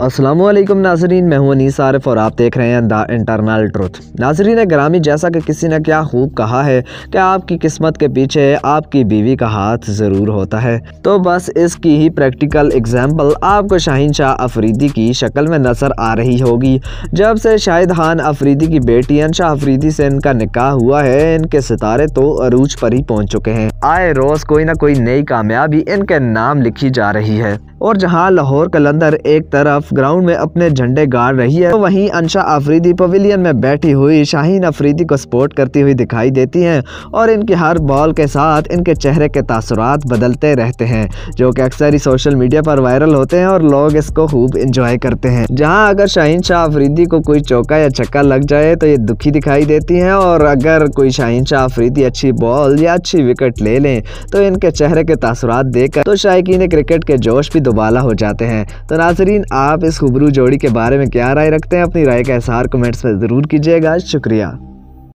असलम नाजरीन मैं हूँ अनीस आरफ और आप देख रहे हैं द इंटरनल ट्रुथ नाजरीन ग्रामी जैसा कि किसी ने क्या खूब कहा है कि आपकी किस्मत के पीछे आपकी बीवी का हाथ ज़रूर होता है तो बस इसकी ही प्रैक्टिकल एग्जाम्पल आपको शाहिन शाह अफरीदी की शक्ल में नज़र आ रही होगी जब से शाहिद खान अफरीदी की बेटी अनशाह अफरीदी से इनका निकाह हुआ है इनके सितारे तो अरूज पर ही पहुँच चुके हैं आए रोज़ कोई ना कोई नई कामयाबी इनके नाम लिखी जा रही है और जहां लाहौर कलंदर एक तरफ ग्राउंड में अपने झंडे गाड़ रही है तो वहीं अंशा अफरीदी पवेलियन में बैठी हुई शाहीन अफरीदी को सपोर्ट करती हुई दिखाई देती हैं और इनकी हर बॉल के साथ इनके चेहरे के तासरात बदलते रहते हैं जो कि अक्सर ही सोशल मीडिया पर वायरल होते हैं और लोग इसको खूब इंजॉय करते हैं जहाँ अगर शाहीन शाह अफरीदी को कोई चौका या छक्का लग जाए तो ये दुखी दिखाई देती है और अगर कोई शाहीन शाह अफरीदी अच्छी बॉल या अच्छी विकेट ले लें तो इनके चेहरे के तासरात देकर तो शायकीन क्रिकेट के जोश भी दोबाला हो जाते हैं तो नाजरीन आप इस खुबरू जोड़ी के बारे में क्या राय रखते हैं अपनी राय का एहसार कमेंट्स में ज़रूर कीजिएगा शुक्रिया